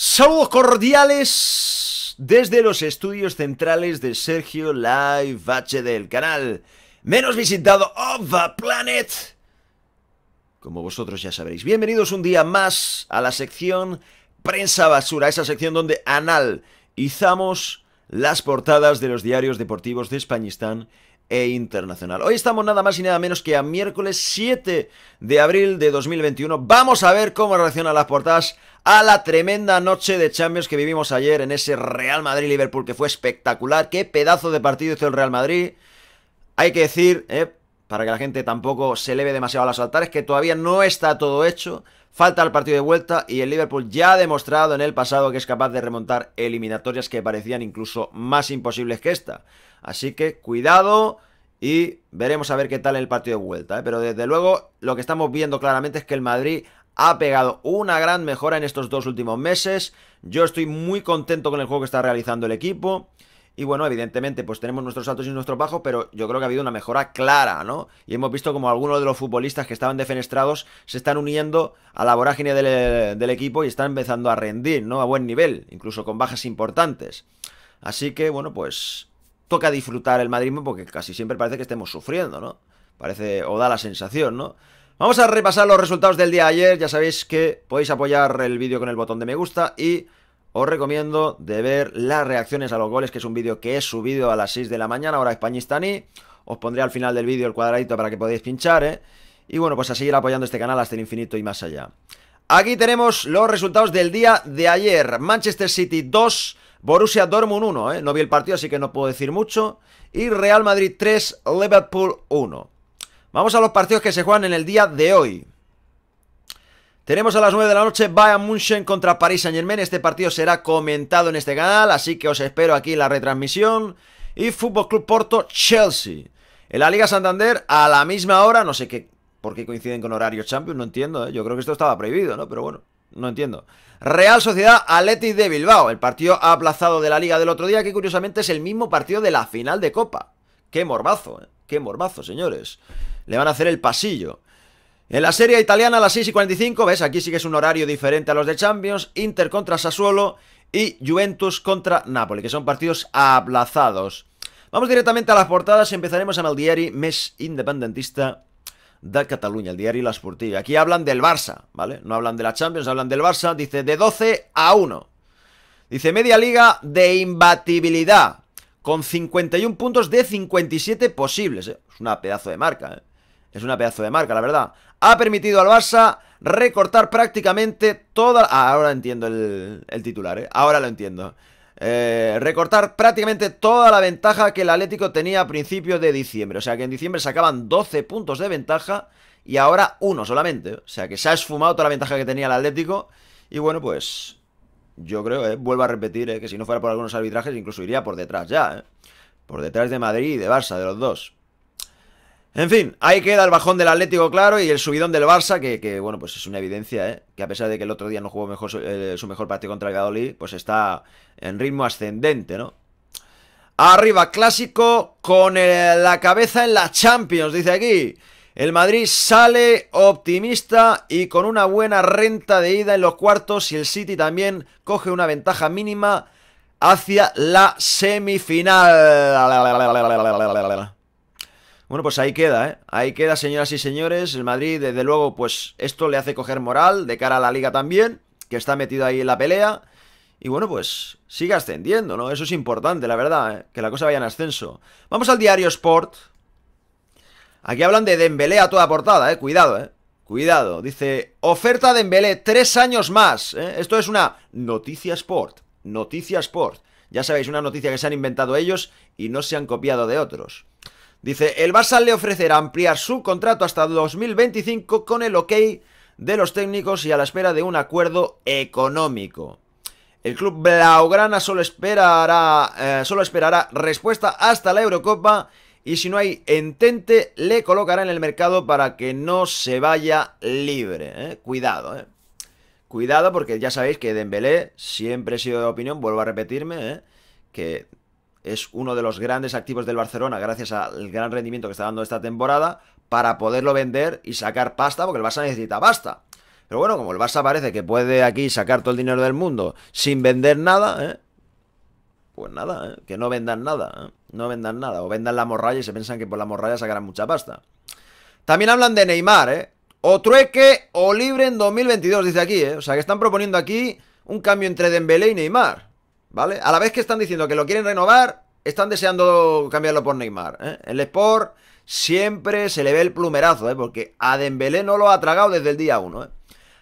Saludos cordiales desde los estudios centrales de Sergio Live H del canal menos visitado of the planet. Como vosotros ya sabréis. Bienvenidos un día más a la sección Prensa Basura, esa sección donde analizamos las portadas de los diarios deportivos de Españistán e internacional. Hoy estamos nada más y nada menos que a miércoles 7 de abril de 2021. Vamos a ver cómo reaccionan las portadas a la tremenda noche de Champions que vivimos ayer en ese Real Madrid-Liverpool que fue espectacular. Qué pedazo de partido hizo el Real Madrid. Hay que decir, eh, para que la gente tampoco se eleve demasiado a los altares, que todavía no está todo hecho, falta el partido de vuelta y el Liverpool ya ha demostrado en el pasado que es capaz de remontar eliminatorias que parecían incluso más imposibles que esta. Así que cuidado y veremos a ver qué tal el partido de vuelta. ¿eh? Pero desde luego lo que estamos viendo claramente es que el Madrid ha pegado una gran mejora en estos dos últimos meses. Yo estoy muy contento con el juego que está realizando el equipo. Y bueno, evidentemente, pues tenemos nuestros altos y nuestros bajos, pero yo creo que ha habido una mejora clara, ¿no? Y hemos visto como algunos de los futbolistas que estaban defenestrados se están uniendo a la vorágine del, equipo y están empezando a rendir, ¿no? A buen nivel, incluso con bajas importantes. Así que, bueno, pues toca disfrutar el Madrid porque casi siempre parece que estemos sufriendo, ¿no? Parece, o da la sensación, ¿no? Vamos a repasar los resultados del día de ayer. Ya sabéis que podéis apoyar el vídeo con el botón de me gusta y os recomiendo de ver las reacciones a los goles, que es un vídeo que he subido a las 6 de la mañana, ahora hora y Os pondré al final del vídeo el cuadradito para que podáis pinchar, ¿eh? Y bueno, pues a seguir apoyando este canal hasta el infinito y más allá. Aquí tenemos los resultados del día de ayer. Manchester City 2, Borussia Dortmund 1, ¿eh? No vi el partido, así que no puedo decir mucho. Y Real Madrid 3, Liverpool 1. Vamos a los partidos que se juegan en el día de hoy. Tenemos a las 9 de la noche Bayern München contra Paris Saint Germain. Este partido será comentado en este canal, así que os espero aquí en la retransmisión. Y Fútbol Club Porto Chelsea. En la Liga Santander, a la misma hora, no sé qué, por qué coinciden con horario Champions, no entiendo, ¿eh? yo creo que esto estaba prohibido, ¿no? Pero bueno, no entiendo. Real Sociedad Athletic de Bilbao, el partido aplazado de la Liga del otro día, que curiosamente es el mismo partido de la final de Copa. Qué morbazo, ¿eh? qué morbazo, señores. Le van a hacer el pasillo. En la Serie Italiana las 6 y 45, ves, aquí sí que es un horario diferente a los de Champions, Inter contra Sassuolo y Juventus contra Napoli, que son partidos aplazados. Vamos directamente a las portadas, y empezaremos en el diario Mes Independentista de Cataluña, el diario La Sportiva Aquí hablan del Barça, ¿vale? No hablan de la Champions, hablan del Barça, dice de 12 a 1. Dice media liga de imbatibilidad, con 51 puntos de 57 posibles. ¿eh? Es una pedazo de marca, ¿eh? Es una pedazo de marca, la verdad ha permitido al Barça recortar prácticamente toda... Ah, ahora entiendo el, titular, ¿eh? ahora lo entiendo. Eh, recortar prácticamente toda la ventaja que el Atlético tenía a principios de diciembre. O sea que en diciembre sacaban 12 puntos de ventaja y ahora uno solamente. O sea que se ha esfumado toda la ventaja que tenía el Atlético. Y bueno, pues yo creo, eh, vuelvo a repetir, eh, que si no fuera por algunos arbitrajes incluso iría por detrás ya. Eh. Por detrás de Madrid y de Barça, de los dos. En fin, ahí queda el bajón del Atlético, claro, y el subidón del Barça, que, bueno, pues es una evidencia, ¿eh? Que a pesar de que el otro día no jugó mejor, eh, su mejor partido contra el Gadolí, pues está en ritmo ascendente, ¿no? Arriba, clásico, con eh, la cabeza en la Champions, dice aquí. El Madrid sale optimista y con una buena renta de ida en los cuartos y el City también coge una ventaja mínima hacia la semifinal. Bueno, pues ahí queda, ¿eh? Ahí queda, señoras y señores. El Madrid, desde luego, pues esto le hace coger moral de cara a la liga también, que está metido ahí en la pelea. Y bueno, pues sigue ascendiendo, ¿no? Eso es importante, la verdad, ¿eh? que la cosa vaya en ascenso. Vamos al diario Sport. Aquí hablan de Dembélé a toda portada, ¿eh? Cuidado, ¿eh? Cuidado. Dice, oferta de Dembélé, tres años más. ¿eh? Esto es una noticia Sport. Noticia Sport. Ya sabéis, una noticia que se han inventado ellos y no se han copiado de otros. Dice, el Barça le ofrecerá ampliar su contrato hasta 2025 con el ok de los técnicos y a la espera de un acuerdo económico. El club blaugrana solo esperará, eh, solo esperará respuesta hasta la Eurocopa y si no hay entente le colocará en el mercado para que no se vaya libre. Eh. Cuidado, ¿eh? Cuidado porque ya sabéis que Dembélé siempre he sido de opinión, vuelvo a repetirme, eh, que es uno de los grandes activos del Barcelona, gracias al gran rendimiento que está dando esta temporada, para poderlo vender y sacar pasta, porque el Barça necesita pasta. Pero bueno, como el Barça parece que puede aquí sacar todo el dinero del mundo sin vender nada, ¿eh? pues nada, ¿eh? que no vendan nada, ¿eh? no vendan nada, o vendan la morralla y se piensan que por la morralla sacarán mucha pasta. También hablan de Neymar, O trueque o libre en 2022, dice aquí, O sea, que están proponiendo aquí un cambio entre Dembélé y Neymar. ¿Vale? A la vez que están diciendo que lo quieren renovar, están deseando cambiarlo por Neymar. ¿eh? El Sport siempre se le ve el plumerazo, ¿eh? porque a Dembélé no lo ha tragado desde el día 1. ¿eh?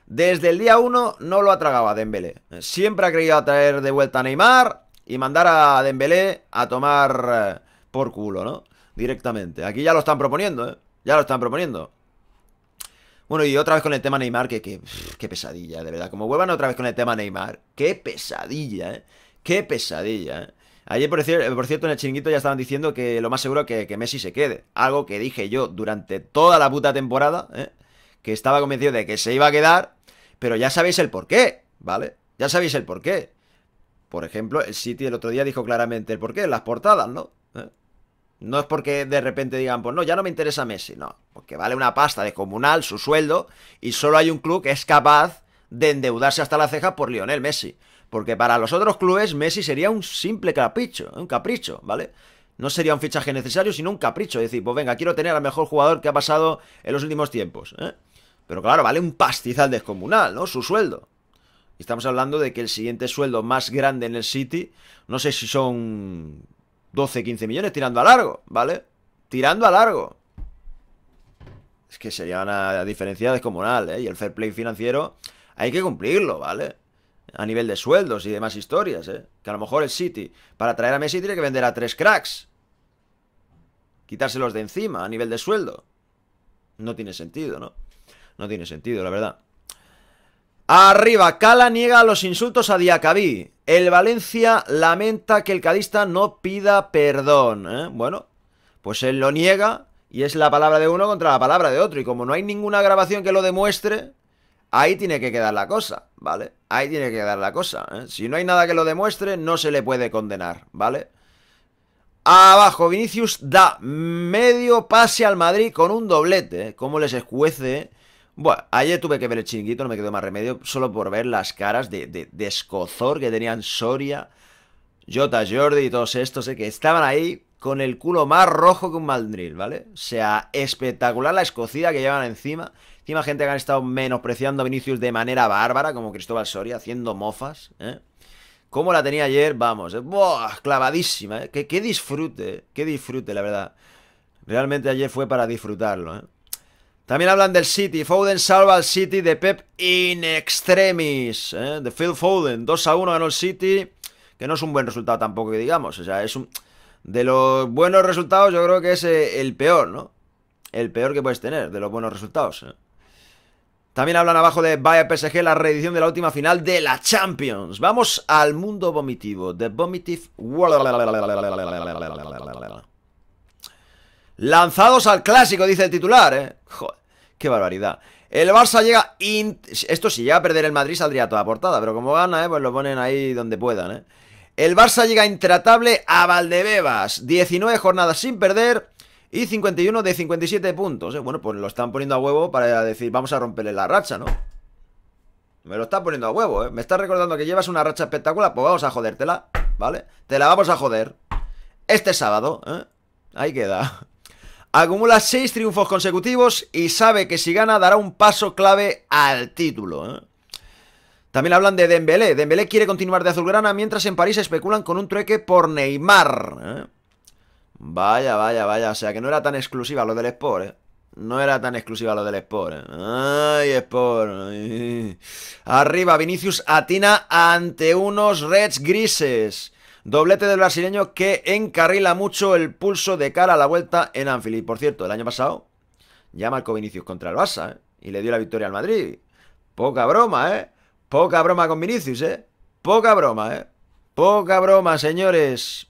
Desde el día 1 no lo ha tragado a Dembélé. Siempre ha querido traer de vuelta a Neymar y mandar a Dembélé a tomar eh, por culo, ¿no? Directamente. Aquí ya lo están proponiendo, ¿eh? Ya lo están proponiendo. Bueno, y otra vez con el tema Neymar, que, qué pesadilla, de verdad. Como vuelvan otra vez con el tema Neymar, qué pesadilla, ¿eh? Qué pesadilla, ¿eh? Ayer, por, cierto, en el chinguito ya estaban diciendo que lo más seguro es que, Messi se quede. Algo que dije yo durante toda la puta temporada, ¿eh? que estaba convencido de que se iba a quedar, pero ya sabéis el porqué, ¿vale? Ya sabéis el porqué. Por ejemplo, el City el otro día dijo claramente el porqué en las portadas, ¿no? ¿Eh? No es porque de repente digan, pues no, ya no me interesa Messi, no. Porque vale una pasta de comunal su sueldo y solo hay un club que es capaz de endeudarse hasta la ceja por Lionel Messi. Porque para los otros clubes Messi sería un simple capricho, un capricho, ¿vale? No sería un fichaje necesario, sino un capricho. Es decir, pues venga, quiero tener al mejor jugador que ha pasado en los últimos tiempos. ¿eh? Pero claro, vale un pastizal descomunal, ¿no? Su sueldo. Estamos hablando de que el siguiente sueldo más grande en el City, no sé si son 12, 15 millones, tirando a largo, ¿vale? Tirando a largo. Es que sería una diferencia descomunal, ¿eh? Y el fair play financiero hay que cumplirlo, ¿vale? a nivel de sueldos y demás historias, ¿eh? Que a lo mejor el City, para traer a Messi, tiene que vender a tres cracks. Quitárselos de encima a nivel de sueldo. No tiene sentido, ¿no? No tiene sentido, la verdad. Arriba, Cala niega los insultos a Diacabí. El Valencia lamenta que el cadista no pida perdón. ¿eh? Bueno, pues él lo niega y es la palabra de uno contra la palabra de otro. Y como no hay ninguna grabación que lo demuestre, Ahí tiene que quedar la cosa, ¿vale? Ahí tiene que quedar la cosa. ¿eh? Si no hay nada que lo demuestre, no se le puede condenar, ¿vale? Abajo, Vinicius da medio pase al Madrid con un doblete. ¿eh? ¿Cómo les escuece? Bueno, ayer tuve que ver el chinguito, no me quedó más remedio, solo por ver las caras de, de, de escozor que tenían Soria, Jota, Jordi y todos estos, ¿eh? que estaban ahí con el culo más rojo que un mandril, ¿vale? O sea, espectacular la escocida que llevan encima. Encima gente que han estado menospreciando a Vinicius de manera bárbara, como Cristóbal Soria, haciendo mofas, ¿eh? Como la tenía ayer, vamos, ¿eh? clavadísima, ¿eh? Que, disfrute, ¿eh? que disfrute, la verdad. Realmente ayer fue para disfrutarlo, ¿eh? También hablan del City. Foden salva al City de Pep in extremis. ¿eh? De Phil Foden. 2 a 1 ganó el City. Que no es un buen resultado tampoco, digamos. O sea, es un. De los buenos resultados, yo creo que es eh, el peor, ¿no? El peor que puedes tener, de los buenos resultados. Eh. También hablan abajo de Vaya PSG, la reedición de la última final de la Champions. Vamos al mundo vomitivo. The Vomitive Lanzados al clásico, dice el titular, ¿eh? Joder, qué barbaridad. El Barça llega... Esto si llega a perder el Madrid saldría toda portada, pero como gana, eh, Pues lo ponen ahí donde puedan, ¿eh? El Barça llega intratable a Valdebebas. 19 jornadas sin perder y 51 de 57 puntos. ¿eh? Bueno, pues lo están poniendo a huevo para decir, vamos a romperle la racha, ¿no? Me lo está poniendo a huevo, ¿eh? Me está recordando que llevas una racha espectacular, pues vamos a jodértela, ¿vale? Te la vamos a joder. Este sábado, ¿eh? Ahí queda. Acumula 6 triunfos consecutivos y sabe que si gana dará un paso clave al título, ¿eh? También hablan de Dembélé. Dembélé quiere continuar de azulgrana mientras en París se especulan con un trueque por Neymar. ¿eh? Vaya, vaya, vaya. O sea que no era tan exclusiva lo del Sport, ¿eh? No era tan exclusiva lo del Sport. ¿eh? Ay, Sport. Arriba, Vinicius atina ante unos Reds grises. Doblete del brasileño que encarrila mucho el pulso de cara a la vuelta en Anfield. Y por cierto, el año pasado ya marcó Vinicius contra el Barça y le dio la victoria al Madrid. Poca broma, ¿eh? Poca broma con Vinicius, ¿eh? Poca broma, ¿eh? Poca broma, señores.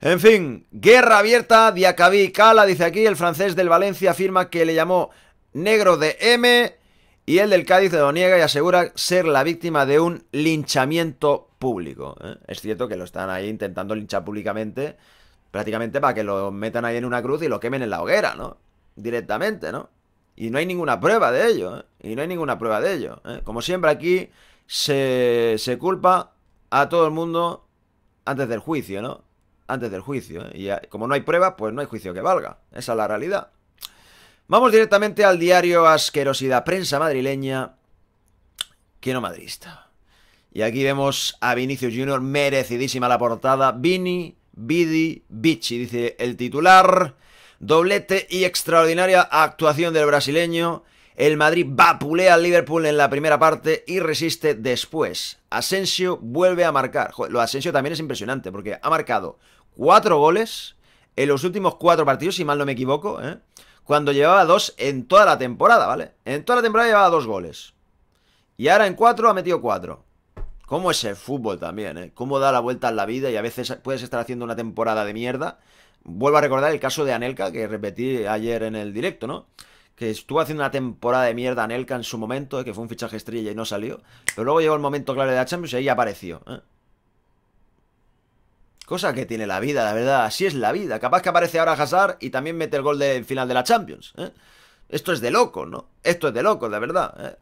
En fin, guerra abierta, Diacabí Cala, dice aquí, el francés del Valencia afirma que le llamó negro de M y el del Cádiz lo niega y asegura ser la víctima de un linchamiento público. ¿eh? Es cierto que lo están ahí intentando linchar públicamente, prácticamente para que lo metan ahí en una cruz y lo quemen en la hoguera, ¿no? Directamente, ¿no? Y no hay ninguna prueba de ello, ¿eh? Y no hay ninguna prueba de ello. ¿eh? Como siempre aquí se, culpa a todo el mundo antes del juicio, ¿no? Antes del juicio. ¿eh? Y como no hay prueba, pues no hay juicio que valga. Esa es la realidad. Vamos directamente al diario Asquerosidad Prensa Madrileña, que no madrista. Y aquí vemos a Vinicius Junior, merecidísima la portada. Vini, Vidi, Vici, dice el titular. Doblete y extraordinaria actuación del brasileño. El Madrid vapulea al Liverpool en la primera parte y resiste después. Asensio vuelve a marcar. lo de Asensio también es impresionante porque ha marcado cuatro goles en los últimos cuatro partidos, si mal no me equivoco, ¿eh? cuando llevaba dos en toda la temporada, ¿vale? En toda la temporada llevaba dos goles. Y ahora en cuatro ha metido cuatro. ¿Cómo es el fútbol también, eh? ¿Cómo da la vuelta en la vida y a veces puedes estar haciendo una temporada de mierda Vuelvo a recordar el caso de Anelka que repetí ayer en el directo, ¿no? Que estuvo haciendo una temporada de mierda Anelka en su momento, que fue un fichaje estrella y no salió. Pero luego llegó el momento clave de la Champions y ahí apareció. ¿eh? Cosa que tiene la vida, la verdad. Así es la vida. Capaz que aparece ahora Hazard y también mete el gol de final de la Champions. ¿eh? Esto es de loco, ¿no? Esto es de loco, la verdad. ¿eh?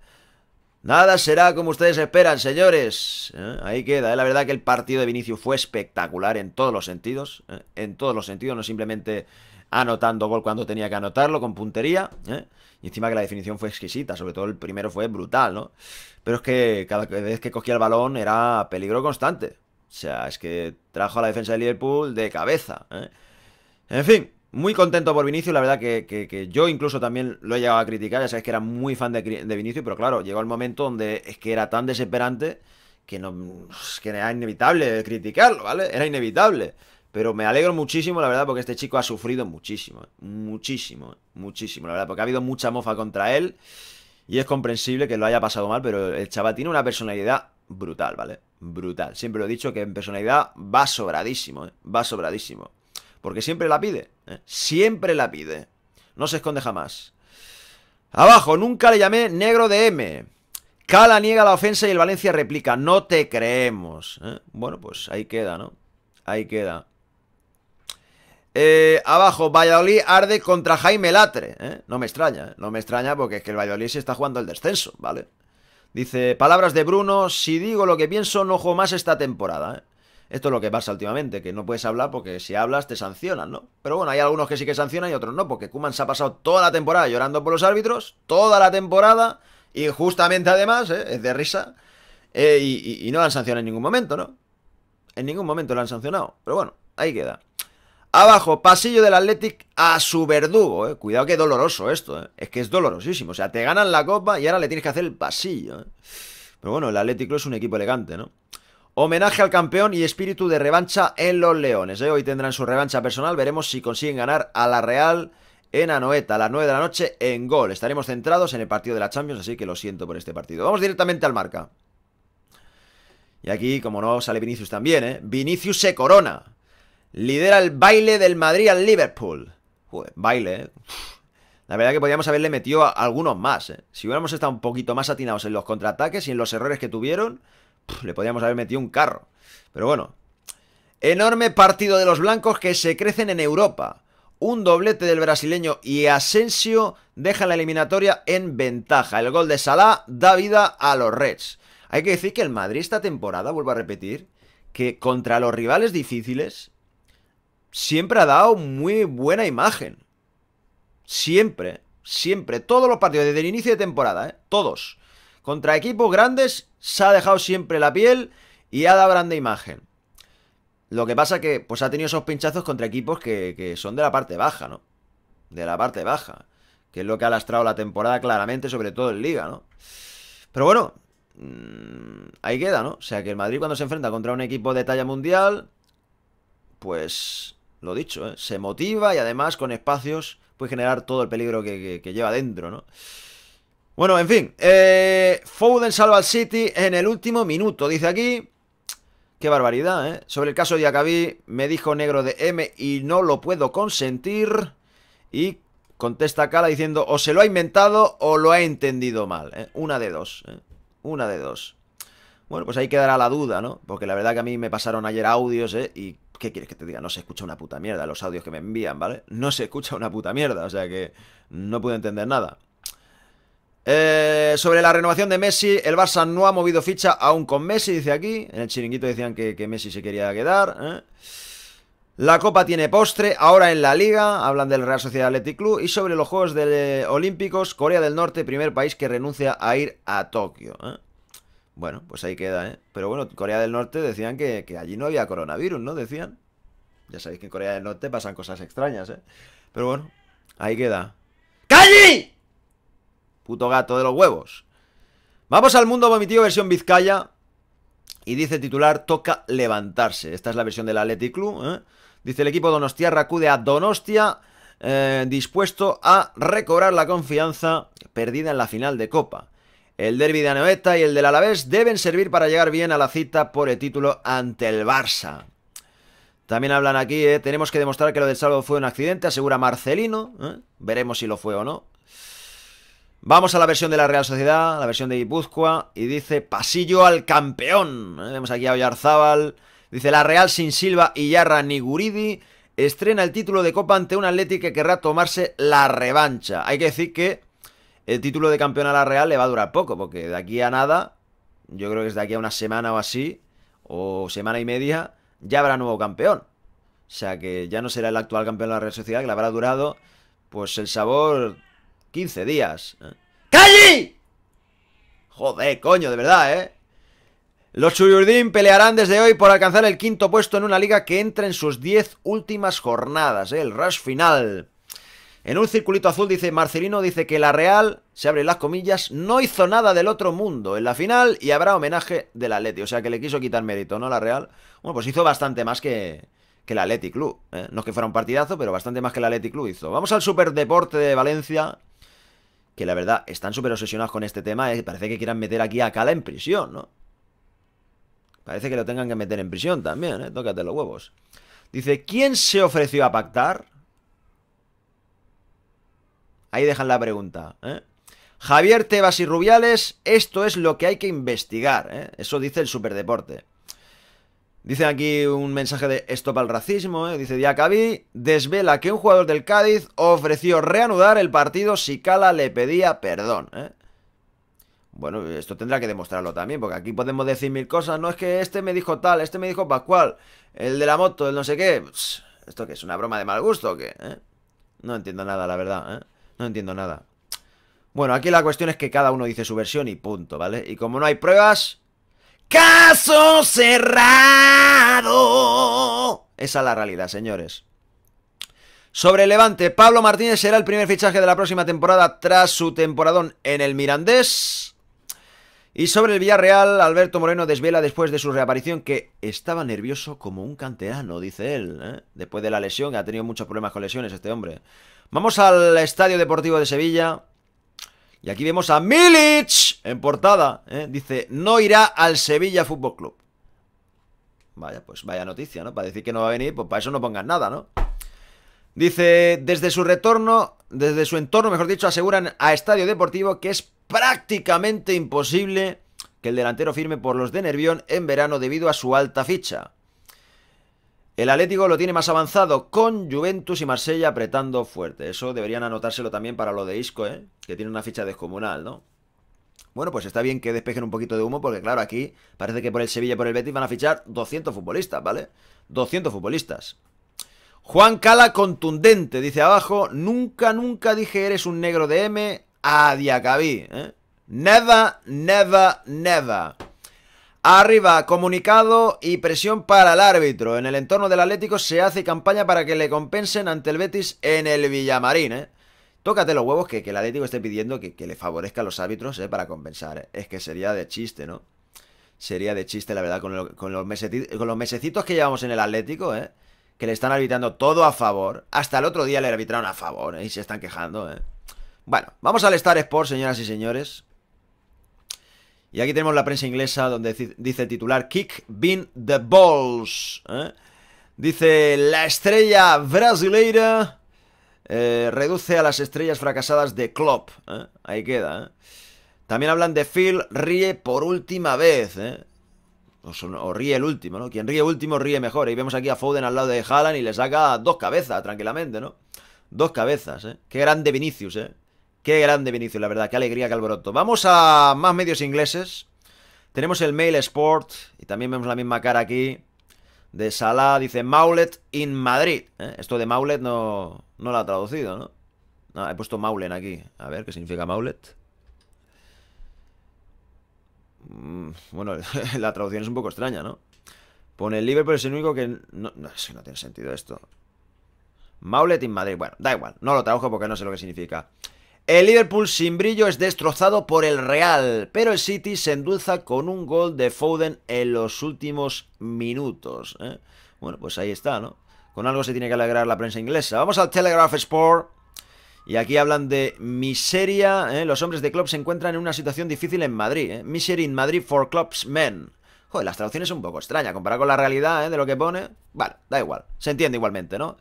Nada será como ustedes esperan, señores. ¿Eh? Ahí queda. ¿eh? La verdad que el partido de Vinicius fue espectacular en todos los sentidos. ¿eh? En todos los sentidos, no simplemente anotando gol cuando tenía que anotarlo con puntería. Y encima que la definición fue exquisita. Sobre todo el primero fue brutal, ¿no? Pero es que cada vez que cogía el balón era peligro constante. O sea, es que trajo a la defensa de Liverpool de cabeza. En fin, muy contento por Vinicius, la verdad que, yo incluso también lo he llegado a criticar, ya sabes que era muy fan de, de Vinicius, pero claro, llegó el momento donde es que era tan desesperante que, no, era inevitable criticarlo, ¿vale? Era inevitable. Pero me alegro muchísimo, la verdad, porque este chico ha sufrido muchísimo, muchísimo, muchísimo, la verdad, porque ha habido mucha mofa contra él y es comprensible que lo haya pasado mal, pero el chaval tiene una personalidad brutal, ¿vale? Brutal. Siempre lo he dicho que en personalidad va sobradísimo, ¿eh? va sobradísimo. Porque siempre la pide. ¿eh? Siempre la pide. No se esconde jamás. Abajo, nunca le llamé negro de M. Cala niega la ofensa y el Valencia replica, no te creemos. ¿Eh? Bueno, pues ahí queda, ¿no? Ahí queda. Eh, abajo, Valladolid arde contra Jaime Latre. ¿eh? No me extraña, ¿eh? no me extraña porque es que el Valladolid se está jugando el descenso, ¿vale? Dice, palabras de Bruno, si digo lo que pienso, no juego más esta temporada. Esto es lo que pasa últimamente, que no puedes hablar porque si hablas te sancionan, ¿no? Pero bueno, hay algunos que sí que sancionan y otros no, porque Kuman se ha pasado toda la temporada llorando por los árbitros, toda la temporada, y justamente además, ¿eh? es de risa, eh, y, no la han sancionado en ningún momento, ¿no? En ningún momento lo han sancionado, pero bueno, ahí queda. Abajo, pasillo del Athletic a su verdugo, ¿eh? Cuidado que doloroso esto, ¿eh? Es que es dolorosísimo. O sea, te ganan la copa y ahora le tienes que hacer el pasillo, ¿eh? Pero bueno, el Atlético es un equipo elegante, ¿no? Homenaje al campeón y espíritu de revancha en los Leones. ¿eh? Hoy tendrán su revancha personal. Veremos si consiguen ganar a la Real en Anoeta a las 9 de la noche en gol. Estaremos centrados en el partido de la Champions, así que lo siento por este partido. Vamos directamente al marca. Y aquí, como no, sale Vinicius también, ¿eh? Vinicius se corona. Lidera el baile del Madrid al Liverpool. baile, ¿eh? La verdad que podríamos haberle metido a algunos más, Si hubiéramos estado un poquito más atinados en los contraataques y en los errores que tuvieron, le podíamos haber metido un carro. Pero bueno. Enorme partido de los blancos que se crecen en Europa. Un doblete del brasileño y Asensio deja la eliminatoria en ventaja. El gol de Salah da vida a los Reds. Hay que decir que el Madrid esta temporada, vuelvo a repetir, que contra los rivales difíciles siempre ha dado muy buena imagen. Siempre, siempre. Todos los partidos desde el inicio de temporada, ¿eh? todos. Contra equipos grandes se ha dejado siempre la piel y ha dado grande imagen. Lo que pasa que pues ha tenido esos pinchazos contra equipos que, son de la parte baja, ¿no? De la parte baja. Que es lo que ha lastrado la temporada claramente, sobre todo en Liga, ¿no? Pero bueno, mm, ahí queda, ¿no? O sea que el Madrid cuando se enfrenta contra un equipo de talla mundial, pues lo dicho, ¿eh? se motiva y además con espacios puede generar todo el peligro que, que lleva dentro, ¿no? Bueno, en fin. Eh, Foden salva al City en el último minuto, dice aquí. Qué barbaridad, ¿eh? Sobre el caso de Acabí, me dijo negro de M y no lo puedo consentir. Y contesta Cala diciendo, o se lo ha inventado o lo ha entendido mal. ¿eh? Una de dos, ¿eh? Una de dos. Bueno, pues ahí quedará la duda, ¿no? Porque la verdad que a mí me pasaron ayer audios, ¿eh? Y ¿qué quieres que te diga? No se escucha una puta mierda los audios que me envían, ¿vale? No se escucha una puta mierda, o sea que no puedo entender nada. Eh, sobre la renovación de Messi, el Barça no ha movido ficha aún con Messi, dice aquí. En el chiringuito decían que, Messi se quería quedar. ¿eh? La Copa tiene postre, ahora en la Liga, hablan del Real Sociedad Athletic Club. Y sobre los Juegos de, Olímpicos, Corea del Norte, primer país que renuncia a ir a Tokio. ¿eh? Bueno, pues ahí queda, ¿eh? Pero bueno, Corea del Norte decían que, que allí no había coronavirus, ¿no? Decían. Ya sabéis que en Corea del Norte pasan cosas extrañas, ¿eh? Pero bueno, ahí queda. ¡Calli! Puto gato de los huevos. Vamos al mundo vomitivo versión Vizcaya. Y dice titular, toca levantarse. Esta es la versión del Athletic Club. ¿eh? Dice el equipo Donostia, racude a Donostia eh, dispuesto a recobrar la confianza perdida en la final de Copa. El derby de Anoeta y el del Alavés deben servir para llegar bien a la cita por el título ante el Barça. También hablan aquí, ¿eh? tenemos que demostrar que lo del sábado fue un accidente, asegura Marcelino. Veremos si lo fue o no. Vamos a la versión de la Real Sociedad, la versión de Guipúzcoa, y dice pasillo al campeón. Eh, vemos aquí a Oyarzábal. Dice la Real sin Silva y Yarra Niguridi estrena el título de Copa ante un Atlético que querrá tomarse la revancha. Hay que decir que el título de campeón a la Real le va a durar poco, porque de aquí a nada, yo creo que es de aquí a una semana o así, o semana y media, ya habrá nuevo campeón. O sea que ya no será el actual campeón de la Real Sociedad, que le habrá durado, pues el sabor 15 días. ¿eh? ¡Calli! Joder, coño, de verdad, ¿eh? Los Chuyurdín pelearán desde hoy por alcanzar el quinto puesto en una liga que entra en sus 10 últimas jornadas, ¿eh? el rush final. En un circulito azul dice Marcelino dice que la Real, se abre las comillas, no hizo nada del otro mundo en la final y habrá homenaje del Atleti, o sea que le quiso quitar mérito, ¿no? La Real. Bueno, pues hizo bastante más que que el Club, ¿eh? no es que fuera un partidazo, pero bastante más que el Atleti Club hizo. Vamos al Superdeporte de Valencia, que la verdad están súper obsesionados con este tema, eh, parece que quieran meter aquí a Cala en prisión, ¿no? Parece que lo tengan que meter en prisión también, ¿eh? Tócate los huevos. Dice, ¿quién se ofreció a pactar? Ahí dejan la pregunta, ¿eh? Javier Tebas y Rubiales, esto es lo que hay que investigar, ¿eh? Eso dice el superdeporte. Dicen aquí un mensaje de stop al racismo, ¿eh? dice Diacabí, desvela que un jugador del Cádiz ofreció reanudar el partido si Cala le pedía perdón. ¿eh? Bueno, esto tendrá que demostrarlo también, porque aquí podemos decir mil cosas, no es que este me dijo tal, este me dijo pascual, el de la moto, el no sé qué. ¿Esto que es una broma de mal gusto o qué? Eh? No entiendo nada, la verdad, ¿eh? no entiendo nada. Bueno, aquí la cuestión es que cada uno dice su versión y punto, ¿vale? Y como no hay pruebas, Caso cerrado. Esa es la realidad, señores. Sobre Levante, Pablo Martínez será el primer fichaje de la próxima temporada tras su temporadón en el Mirandés. Y sobre el Villarreal, Alberto Moreno desvela después de su reaparición que estaba nervioso como un canterano, dice él, ¿eh? después de la lesión, que ha tenido muchos problemas con lesiones este hombre. Vamos al Estadio Deportivo de Sevilla, y aquí vemos a Milic en portada. ¿eh? Dice, no irá al Sevilla Fútbol Club. Vaya, pues vaya noticia, ¿no? Para decir que no va a venir, pues para eso no pongan nada, ¿no? Dice, desde su retorno, desde su entorno, mejor dicho, aseguran a Estadio Deportivo que es prácticamente imposible que el delantero firme por los de Nervión en verano debido a su alta ficha. El Atlético lo tiene más avanzado con Juventus y Marsella apretando fuerte. Eso deberían anotárselo también para lo de Isco, ¿eh? que tiene una ficha descomunal, ¿no? Bueno, pues está bien que despejen un poquito de humo porque, claro, aquí parece que por el Sevilla y por el Betis van a fichar 200 futbolistas, ¿vale? 200 futbolistas. Juan Cala contundente, dice abajo, nunca, nunca dije eres un negro de M a Diacabí, ¿eh? Never, never, never. Arriba, comunicado y presión para el árbitro. En el entorno del Atlético se hace campaña para que le compensen ante el Betis en el Villamarín, ¿eh? Tócate los huevos que, el Atlético esté pidiendo que, le favorezca a los árbitros, ¿eh? Para compensar. Es que sería de chiste, ¿no? Sería de chiste, la verdad, con, los con los mesecitos que llevamos en el Atlético, ¿eh? Que le están arbitrando todo a favor. Hasta el otro día le arbitraron a favor, ¿eh? Y se están quejando, ¿eh? Bueno, vamos al Star Sport, señoras y señores. Y aquí tenemos la prensa inglesa donde dice el titular Kick Bin the Balls. ¿eh? Dice la estrella brasileira eh, reduce a las estrellas fracasadas de Klopp. ¿eh? Ahí queda. También hablan de Phil ríe por última vez. O, o, ríe el último, ¿no? Quien ríe último ríe mejor. Y vemos aquí a Foden al lado de Haaland y le saca dos cabezas tranquilamente, ¿no? Dos cabezas, ¿eh? Qué grande Vinicius, ¿eh? Qué grande Vinicius, la verdad, qué alegría, qué alboroto. Vamos a más medios ingleses. Tenemos el Mail Sport y también vemos la misma cara aquí de Salah. Dice Maulet in Madrid. ¿eh? Esto de Maulet no, lo ha traducido, ¿no? he puesto Maulen aquí. A ver, ¿qué significa Maulet? Mm, bueno, la traducción es un poco extraña, ¿no? Pone el Liverpool es el único que... No, no, no tiene sentido esto. Maulet in Madrid. Bueno, da igual. No lo trabajo porque no sé lo que significa. El Liverpool sin brillo es destrozado por el Real, pero el City se endulza con un gol de Foden en los últimos minutos. ¿eh? Bueno, pues ahí está, ¿no? Con algo se tiene que alegrar la prensa inglesa. Vamos al Telegraph Sport. Y aquí hablan de miseria. ¿eh? Los hombres de club se encuentran en una situación difícil en Madrid. ¿eh? Misery in Madrid for clubs men. Joder, las traducciones son un poco extrañas comparado con la realidad ¿eh? de lo que pone. Vale, da igual. Se entiende igualmente, ¿no?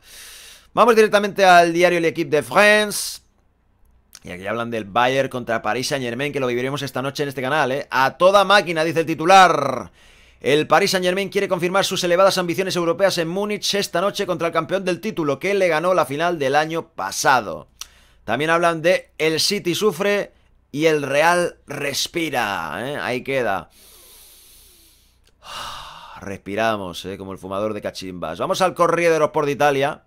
Vamos directamente al diario El de France. Y aquí hablan del Bayern contra Paris Saint Germain, que lo viviremos esta noche en este canal, ¿eh? A toda máquina, dice el titular. El Paris Saint-Germain quiere confirmar sus elevadas ambiciones europeas en Múnich esta noche contra el campeón del título que le ganó la final del año pasado. También hablan de el City sufre y el Real respira. ¿eh? Ahí queda. Respiramos, ¿eh? como el fumador de cachimbas. Vamos al Corriere por Sport de Italia.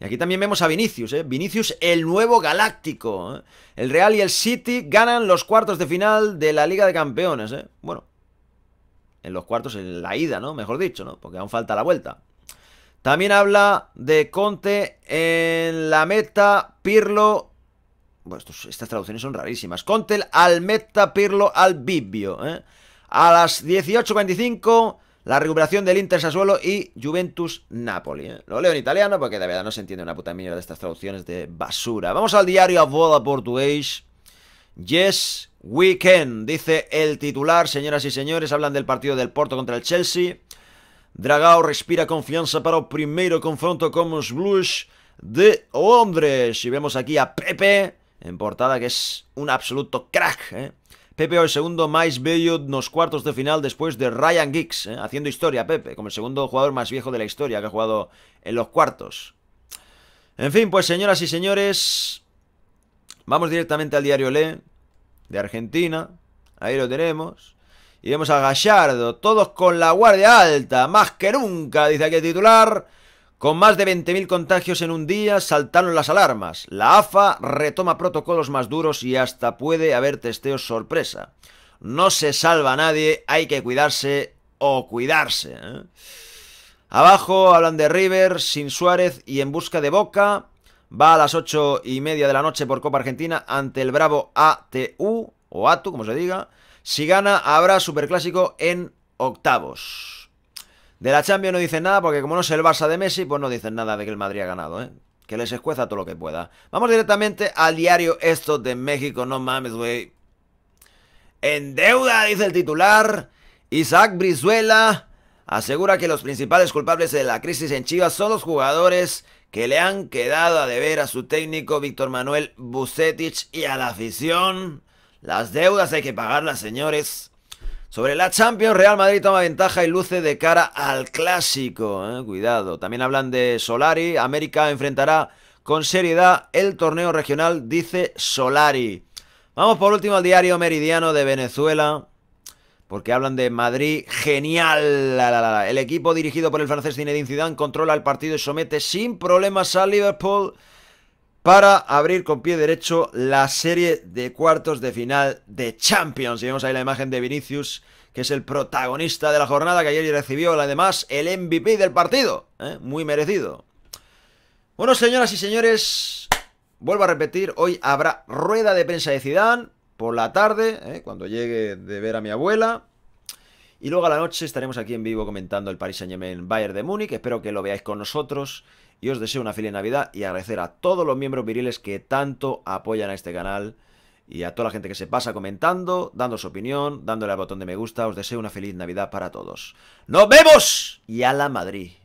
Y aquí también vemos a Vinicius, ¿eh? Vinicius el nuevo galáctico. ¿eh? El Real y el City ganan los cuartos de final de la Liga de Campeones. ¿eh? Bueno, en los cuartos, en la ida, ¿no? Mejor dicho, ¿no? Porque aún falta la vuelta. También habla de Conte en la meta, Pirlo... Bueno, estas traducciones son rarísimas. Conte al meta, Pirlo al Bibio, ¿eh? A las 18.25... La recuperación del Inter Sassuolo y Juventus Napoli. ¿eh? Lo leo en italiano porque de verdad no se entiende una puta mierda de estas traducciones de basura. Vamos al diario Avoda Portugués. Yes, Weekend, dice el titular. Señoras y señores, hablan del partido del Porto contra el Chelsea. Dragao respira confianza para el primero confronto con los Blues de Londres. Y vemos aquí a Pepe en portada, que es un absoluto crack. ¿eh? Pepe el segundo más bello en los cuartos de final después de Ryan Giggs, ¿eh? haciendo historia Pepe, como el segundo jugador más viejo de la historia que ha jugado en los cuartos. En fin, pues señoras y señores, vamos directamente al diario Le de Argentina. Ahí lo tenemos. y vemos a Gallardo, todos con la guardia alta, más que nunca, dice aquí el titular. Con más de 20.000 contagios en un día, saltaron las alarmas. La AFA retoma protocolos más duros y hasta puede haber testeos sorpresa. No se salva a nadie, hay que cuidarse o cuidarse. ¿eh? Abajo hablan de River, sin Suárez y en busca de Boca. Va a las 8 y media de la noche por Copa Argentina ante el Bravo ATU, o ATU, como se diga. Si gana, habrá superclásico en octavos. De la Champions no dicen nada porque como no es el Barça de Messi, pues no dicen nada de que el Madrid ha ganado, ¿eh? Que les escueza todo lo que pueda. Vamos directamente al diario Esto de México, no mames, güey. En deuda, dice el titular. Isaac Brizuela asegura que los principales culpables de la crisis en Chivas son los jugadores que le han quedado a deber a su técnico Víctor Manuel Bucetich y a la afición. Las deudas hay que pagarlas, señores. Sobre la Champions, Real Madrid toma ventaja y luce de cara al clásico. ¿eh? Cuidado. También hablan de Solari. América enfrentará con seriedad el torneo regional, dice Solari. Vamos por último al diario Meridiano de Venezuela. Porque hablan de Madrid genial. El equipo dirigido por el francés Zinedine Zidane controla el partido y somete sin problemas a Liverpool para abrir con pie derecho la serie de cuartos de final de Champions. Y vemos ahí la imagen de Vinicius, que es el protagonista de la jornada, que ayer recibió además el MVP del partido. ¿eh? Muy merecido. Bueno, señoras y señores, vuelvo a repetir, hoy habrá rueda de prensa de Zidane por la tarde, ¿eh? cuando llegue de ver a mi abuela. Y luego a la noche estaremos aquí en vivo comentando el Paris Saint-Germain Bayern de Múnich. Espero que lo veáis con nosotros y os deseo una feliz Navidad y agradecer a todos los miembros viriles que tanto apoyan a este canal y a toda la gente que se pasa comentando, dando su opinión, dándole al botón de me gusta. Os deseo una feliz Navidad para todos. ¡Nos vemos! Y a la Madrid.